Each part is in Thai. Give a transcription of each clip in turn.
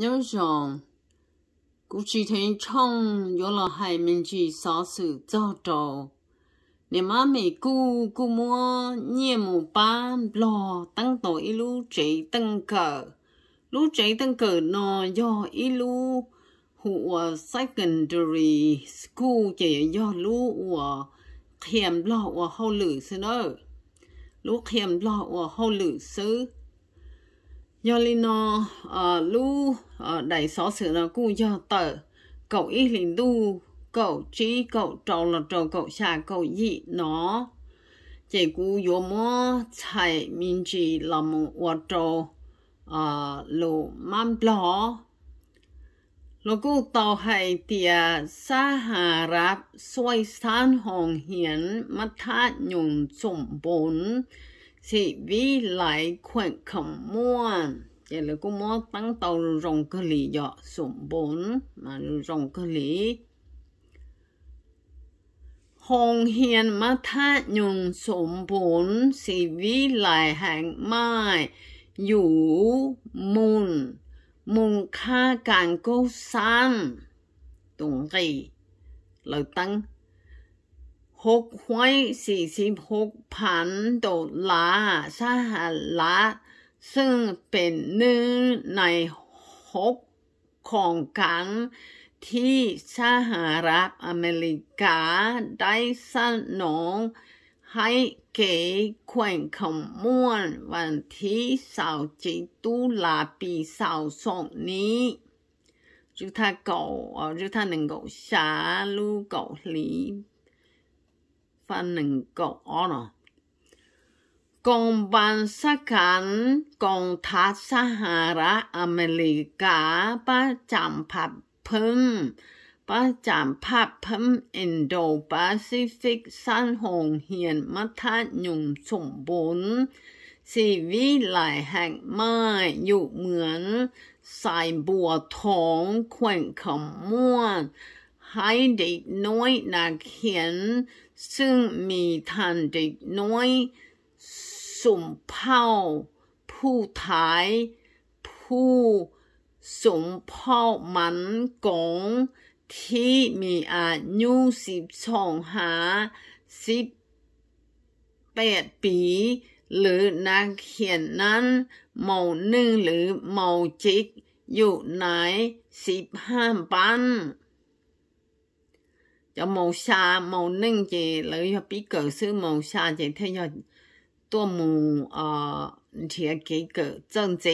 nhớ rằng cũng chỉ thấy trong gió là hai mình chỉ xóa sự cho trò nếu mà mẹ cu cu mua nhiều một ba lò tăng tội lũ chạy tăng cờ lũ chạy tăng cờ nó do ý lũ secondary school chỉ do lũ của khiêm lò của hậu lử sư nữa lũ khiêm lò hùa hậu lử sư do li ờ, nó lu ờ, đại xó sự là cu do tờ cậu ít lĩnh đu cậu trí cậu trầu là trầu cậu xa cậu dị nó chỉ cu yo mo chạy mình chỉ là một quả trầu lu man lo lo cu tàu hay tia sa hà rạp xoay san hồng hiến mắt thát nhung sủng bốn sĩ vi lại quên khẩm muôn chỉ là cũng muốn tăng tàu rồng cơ lý dọ sủng bốn mà rồng cơ lý hồng hiền mà tha nhung sủng bốn sĩ vi lại hạng mai dù mùn mùn kha càng cô san tùng gì lời tăng หกห้อยสี่สิบหกพันดอลลาร์สหรัฐซึ่งเป็นหนึ่งในหกของกางที่สหรัฐอเมริกาได้สนองให้เก่แขวงขมวนวันที่สาวจิตุลาปีสาวสองนี้ยุทธเก่ายุทธหนึ่งเก่าชาลูกเก่าหลีันหนึ่งก็อ๋นะกองบัญชาการกองทัพสหรัฐอเมริกาประจำพับเพิ่มประจำพับเพิ่มอินโดแปซิฟิกสันหงเหียนมัทยุงสมบูรณ์ชีวิตหลายแห่งมาอยู่เหมือนสายบัวทองแขวงขมวนให้เด็กน้อยนักเขียนซึ่งมีท่านเด็กน้อยสมเผาผู้ทาย ผู้สมเผามันกง ที่มีอายุสิบสองหาสิบแปดปี หรือนักเขียนนั้นเมาหนึ่งหรือเมาจิก อยู่ไหนสิบห้าปัน有無沙無寧嘅，你要比狗是無沙嘅，睇下多無啊，睇幾個政治，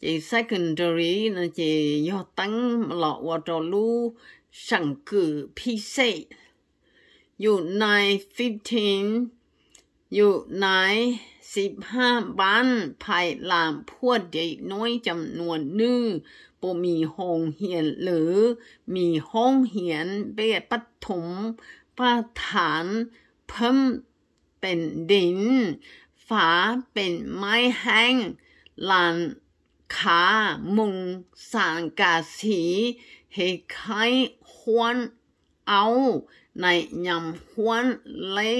嘅 secondary 呢嘅要等落我做路上個 PC，有 nine fifteen，有 nine。สิบห้าบ้านภายหลามพวดเด็กน้อยจำนวนนึ่บ่มีห้องเหียนหรือ มีห้องเหียนเบียปฐมประฐานเพิ่มเป็นดิน ฝาเป็นไม้แห้งลานขามุงสางกาสีเหคล้าหวน เอา ในยำหวนเลย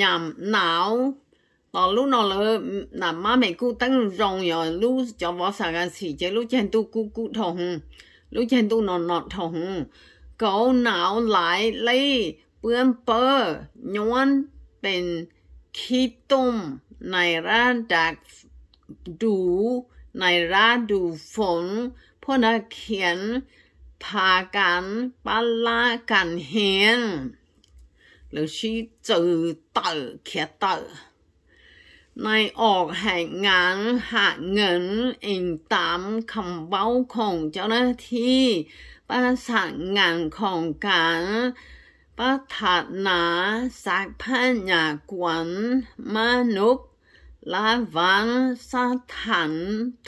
ยำหนาวลอลูนอเลยนั่มาไม่กูตั้งรองอย่าลูจะว่าสักสิเจลูเชจนตู้กูกูทองลูเชจนตู้นอนอทองเขาหนาวหลายเลยเปื้อนเปอร์ย้อนเป็นขี้ตุ่มในร้านจากดูในร้านดูฝนพอนักเขียนพากันปลละกันเห็นแล้วชี้จุดเตอเขียเตอในออกแห่งงานหาเงิน เองตามคำเบ้าของเจ้าหน้าที่ประสานงานของการประถานาสักพันยากวนมนุษย์ละวันสถาน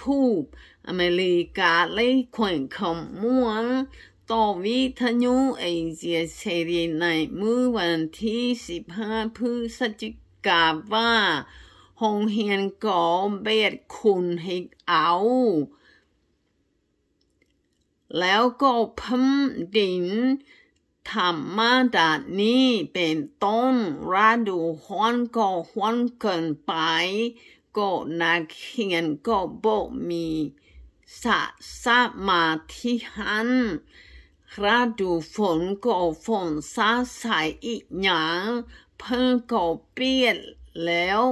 ทูปอเมริกาเลยขวนขมวงต่อวิทยุเอเชียเซรีในเมื่อวันที่15พฤศจิกาว่างเฮียนก่อเบียดคุณให้เอาแล้วก็พึ่มดินธรรมดานี้เป็นต้นราดูห้อนก็ห้อนเกินไปก็นักเขียนก็บอกมีสะสะมาที่หันราดูฝนก็ฝนซาใสอีกอย่างเพิ่งก็เปียดแล้ว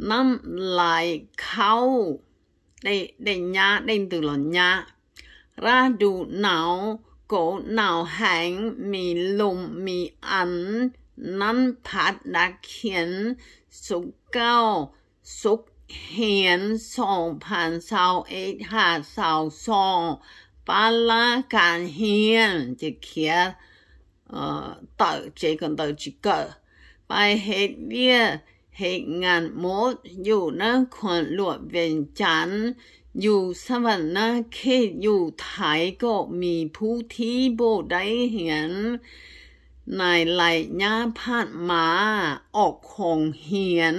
năm lại khâu đây đây nhá đây từ là nhá ra đủ não cổ não hành mì lùm, mì ăn năn phát đã khiến số cao số hiền song phản sau ấy hạ sau song ba la can hiền chỉ kia ờ tự chỉ cần tự chỉ cỡ bài hết đi เหงานมดอยู่นะขวนหลวดเวียนจัน อยู่สวรรค์นะเขตอยู่ไทยก็มีผู้ที่โบได้เห็นนายไหลย่าพัามาออกของเหียน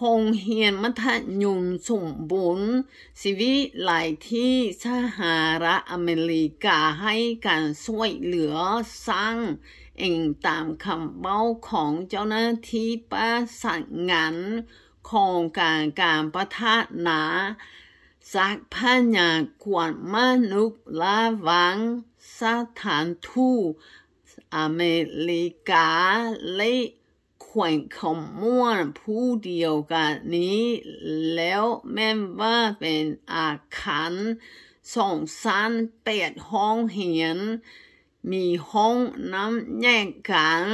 หงเหียนมัะยุนสมบุญชีวิตหลายที่สหรัฐอเมริกาให้การช่วยเหลือสร้างเองตามคำเบ้าของเจ้าหน้าที่ประสานงานโครงการการประทัหนาสักพยากรมนุษย์ละวังสถานทูตอเมริกาและขวัญขมวนผู้เดียวกันนี้ แล้วแม้ว่าเป็นอาคารสองสันเปดห้องเหียนมีห้้องนำแยกกัน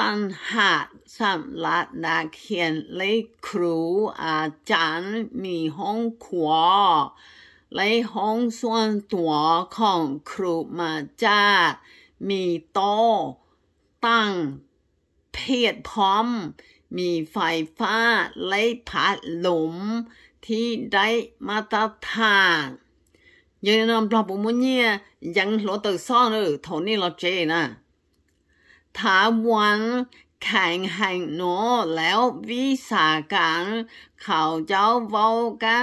ตั้งหาสำหรับนักเขียนและครูอาจารย์มีห้องครัวและห้องส่วนตัวของครูมาจามีโต๊ะตั้ง เพียรพร้อม มีไฟฟ้าและพัดลมที่ได้มาตรฐานยังนอนปลอบมุมเนี่ยยังรลอตัวซ้อนเออทนนี่เราเจนะถ้าวันแข่งแหันโนแล้ววิสาการเขาเจ้าวอกะ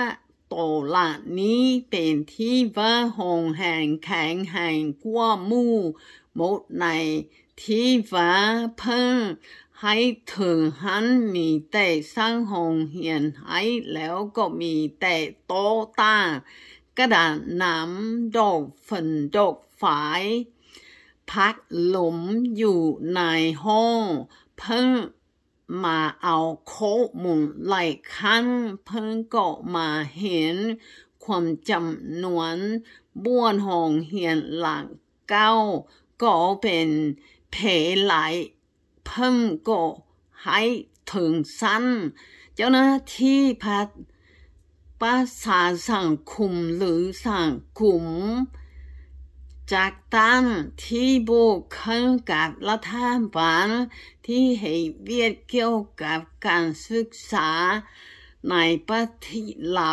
ตัวละนี้เป็นที่ว่าหงแห่งแข่งแหังกว่ามู่หมดในที่ว่าเพิ่งให้ถึงหันมีแต่สร้างหงเหียนให้แล้วก็มีแต่โตตากระดานน้ำดอกฝนดอกฝาย พักหลมอยู่ในห้องเพิ่งมาเอาโคมุนไหลคั้นเพิ่งก็มาเห็น ความจำนวนบ้วนหองเหียนหลังเก้าก็เป็นเพไหลเพิ่งก็ให้ถึงสั้นเจ้าหน้าที่พัดภสษาสังคมหรือสังคมจากตันที่บุกเข้ากับรัฐบาลที่ให้เวียดเกี่ยวกับการศึกษา ในประเทศเรา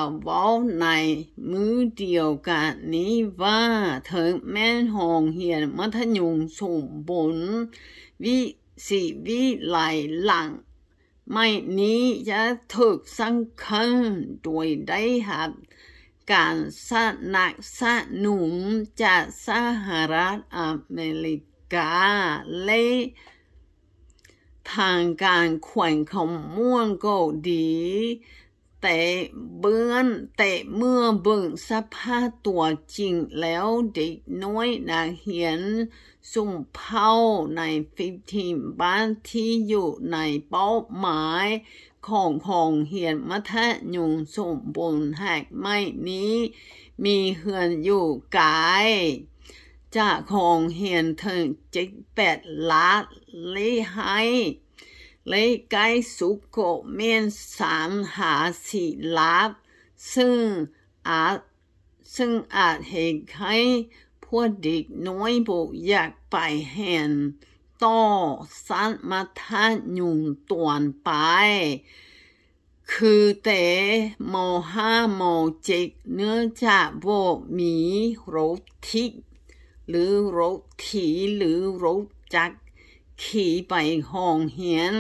ในมือเดียวกันนี้ว่าเธอแม่นหองเหียนมัธยมสมบูรณ์วิสิวิไลหลังไม่นี้จะถูกสังคม้โดยได้หับการสนักสนุนจากสหรัฐอเมริกาและทางการแขวงขมวนก็ดี แต่เบื้องแต่เมื่อเบิ่งสภาพตัวจริงแล้วเด็กน้อยนาเห็นส่งเผาใน15บ้านที่อยู่ในเป้าหมายของของเหียนมัธยุงสมบูรณแหกไม่นี้ มีเฮือนอยู่กาย จะของเหียนถึงจิกแปดล้านเลยให้เลยไกลสุโกเมียนสามหาสีลาบซึ่งอาจซึ่งอาจเหตุใหพวกเด็กน้อยบอกอยากไปเห็นต่อสันมาทานยุงตวนไป คือแต่มห้ามเจ็ดเนื้อจากอกมีรถทิก หรือรถถีหรือรถจักรขี่ไปห้องเหียน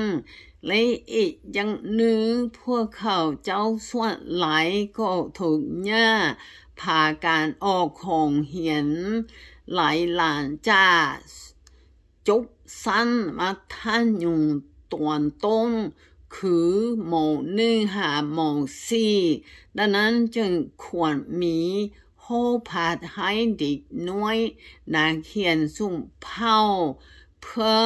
และอีกอย่างหนึ่งพวกเขาเจ้าส่วนหลายก็ถูกเย่าพาการออกของเหียนหลายหลานจ้าจบสั้นมาท่านอยู่ตวนต้นคือหมองหนึ่งหาหมองสี่ ดังนั้นจึงควรมีโฮผาดให้เด็กน้อยนักเขียนสุ่มเผาเพื่อ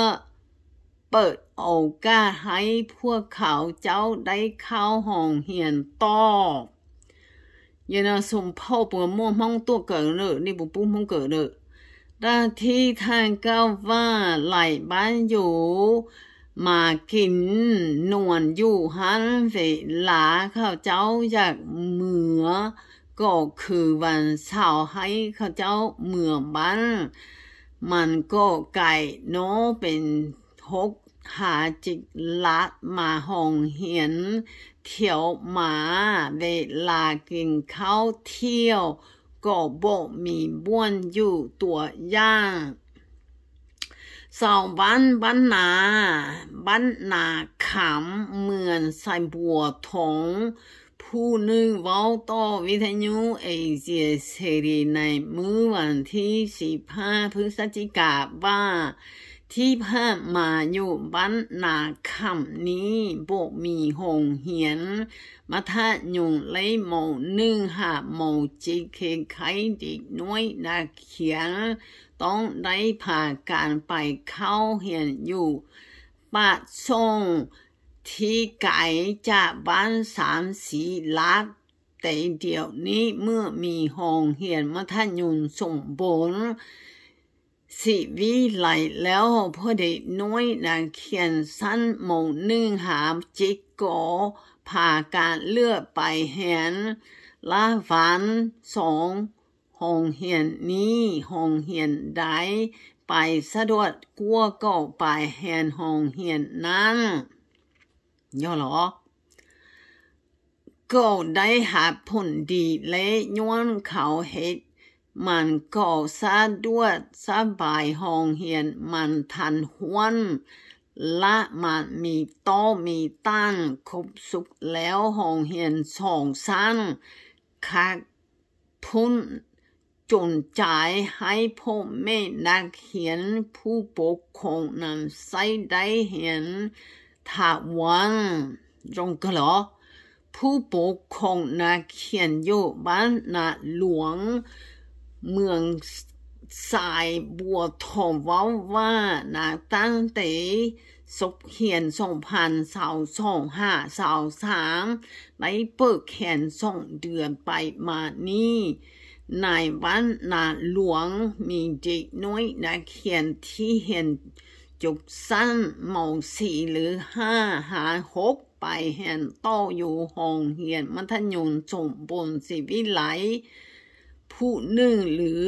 เปิดโอกาสให้พวกเขาเจ้าได้เข้าห้องเรียนต่อยัอสพ่่ปม่วมม梦งตัวเกิดเลยนี่บุปผมงเกิดเลยด้านที่ท่านก็ว่าไหลบ้านอยู่ มากินนวลอยู่ฮันสิลาข้าเจ้าอยากเหมือก็คือวันเสาร์ให้ข้าเจ้าเหมือบ้านมันก็ไก่โนเป็นหกหาจิลัดมาหงเห็นเขียวหมาเวลากินข้าวเที่ยวก็บมีบ้วนอยู่ตัวย่างสาวบ้านบ้านนาบ้านนาขำเหมือนใส่บัวทง ผู้นึ่งวอล่อวิทยุ เอเชียเสรีในมื่อวันที่สิบห้าพฤศจิกาว่าที่ผ่านมาอยู่บ้านนาคำนี้โบกมีหงเหียนมาท่าหยุงไลยหมูหนึ่งหาหมูจีเคไขดีน้อยนาเขียนต้องได้ผ่าการไปเข้าเหียนอยู่ปะทรงที่ไก่จะบ้านสามสีลัดแต่เดี๋ยวนี้เมื่อมีหงเหียนมาท่านยุงสมบูรณ์สิวิไหลแล้วพ่อดีน้อยนางเขียนสั้นหมงนึ่งหามจิกโกผ่าการเลือดไปเห็นละฝันสองหงเหียนนี้หงเหียนใดไปสะดวดกัวก็ไปเห็นหงเหียนนั้นย่อหรอก็ได้หาผลดีและย้อนเขาเหตุมันก่อสะดวดสบายหองเฮียนมันทันหวนและมันมีโตมีตั้งครบสุกแล้วหองเฮียนสองสั้นคักทุนจนใจให้พ่อแม่นักเฮียน ผู้ปกครองนำใส่ได้เห็นถาวันจงกระหลอผู้ปกครองนักเขียนอยู่บ้านนาหลวงเมืองสายบัวทองว้าว่านะตั้งแต่ศพเขียนสองพันสาวสองห้าสาวสามในเปิดแขนสองเดือนไปมานี่นายวัน นาหลวงมีเิ็กน้อยนะเขียนที่เห็นจุกสั้นมองสี่หรือห้าหาหกไปเห็นโตอยู่ห้องเหียนมัธยมสมบูรณ์สิวิไลผู่หนึ่งหรือ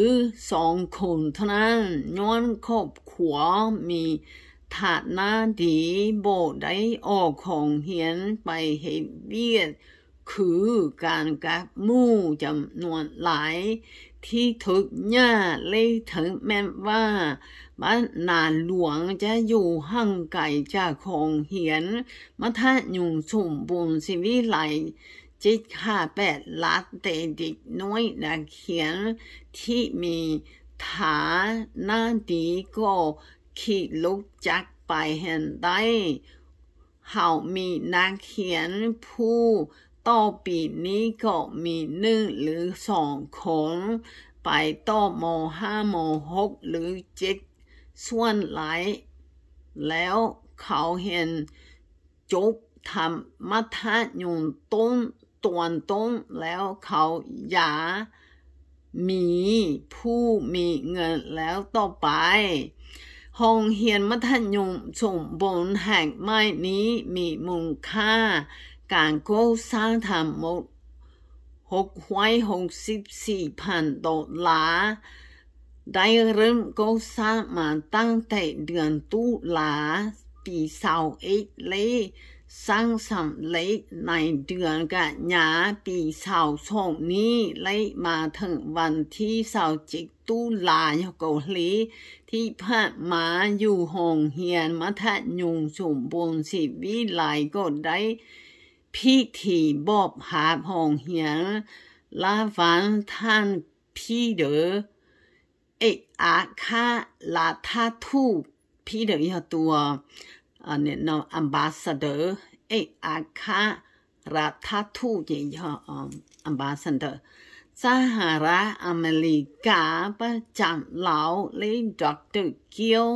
สองคนเท่านั้นย้อนครอบขวาวมีฐานะดีโบได้ออกของเหียนไปเห็นเวียดคือการกับมู่จำนวนหลายที่ถึกหญ้าเลยถึงแม้ว่าบ้านนาหลวงจะอยู่ห่างไกลจากของเหียนมัทะยุงสมบูรณ์สิวิไลจิตค้าแปดลัดเดิน้อยนักเขียนที่มีฐานะดีก็ขีดลุกจักไปเห็นได้เขามีนักเขียนผู้ต่อปีนี้ก็มีหนึ่งหรือสองคนไปต่อมห้ามหกหรือเจ็ดส่วนหลายแล้วเขาเห็นจบทำมัธยมต้นตอวนต้มแล้วเขาอยามีผู้มีเงินแล้วต่อไปห้องเฮียนมัธยมสมบนแห่งไม้นี้มีมูลค่า การก่อสร้างทำหมดหกหว้หกสิบสี่พันดอลลาร์ได้เริ่มก่อสร้างมาตั้งแต่เดือนตุลา ปีเสา์เอ็ดเลยสังสมเล็ในเดือนกันยาปีสาวชงนี้ไล่มาถึงวันที่สาวจิกตุลาเกาหลีที่พระมาอยู่ห้องเฮียนมัธยงสมบูรณ์สิบวิไลก็ได้พิธีบอบหาห้องเฮียนละวันท่านพี่เดอเอกอาคาลาทาทูพี่เดอยตัวอันนี้น้องอัมบาสเดอร์เอออาคารัฐทูตเยหะออัมบาสเดอร์สหรัฐอเมริกาปะจำเหล่าลิดอกตอรเกียว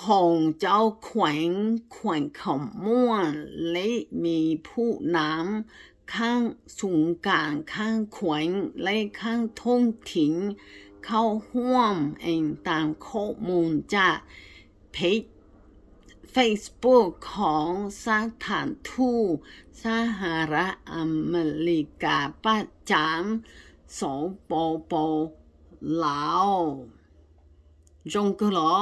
หงเจ้าแขวนแขวนขมม้วนและมีผู้นำข้างสูงการข้างแขวนญละข้างท้องถิ่นเข้าห้วมเองตามข้อมูลจากเฟซ e Facebook ของสถานทูตสหรัฐอเมริกาประจำสปปลาวจงกลอ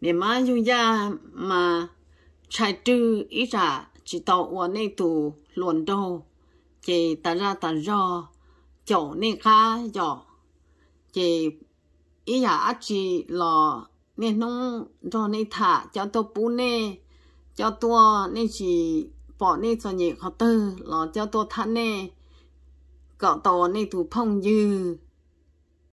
เนี่ยมาอยู่ยามาใช้ดูอีจ่าจิตอวนในตวหลวนโดเจตาระตารอเจ้านี่ค่ะจยอเจอีอยาอาจีหลอ nên nông cho nên thả cho tôi bún nè cho tôi nên chỉ bỏ nè cho nhẹ khó tư là cho tôi thắt nè cọ tò nè thủ phong dư